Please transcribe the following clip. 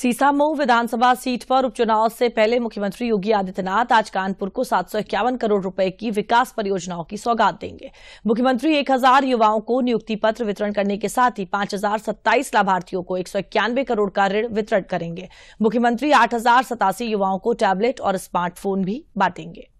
सीसामऊ विधानसभा seat पर उपचुनाव से पहले मुख्यमंत्री योगी आदित्यनाथ आज कानपुर को सात करोड़ रुपए की विकास परियोजनाओं की सौगात देंगे मुख्यमंत्री 1000 युवाओं को नियुक्ति पत्र वितरण करने के साथ ही पांच लाभार्थियों को एक करोड़ का ऋण वितरण करेंगे मुख्यमंत्री आठ युवाओं को टैबलेट और स्मार्टफोन भी बांटेंगे